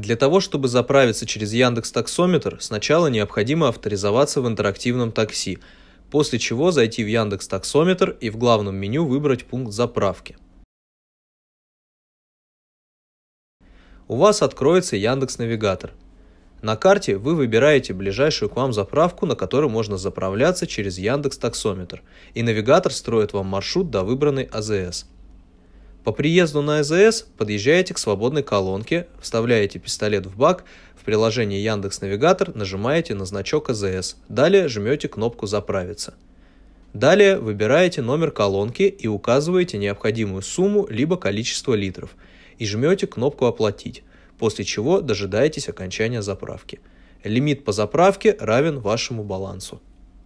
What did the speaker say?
Для того, чтобы заправиться через Яндекс Таксометр, сначала необходимо авторизоваться в интерактивном такси, после чего зайти в Яндекс Таксометр и в главном меню выбрать пункт заправки. У вас откроется Яндекс Навигатор. На карте вы выбираете ближайшую к вам заправку, на которой можно заправляться через Яндекс Таксометр, и навигатор строит вам маршрут до выбранной АЗС – по приезду на АЗС подъезжаете к свободной колонке, вставляете пистолет в бак, в приложении Яндекс Навигатор нажимаете на значок АЗС, далее жмете кнопку «Заправиться». Далее выбираете номер колонки и указываете необходимую сумму либо количество литров и жмете кнопку «Оплатить», после чего дожидаетесь окончания заправки. Лимит по заправке равен вашему балансу.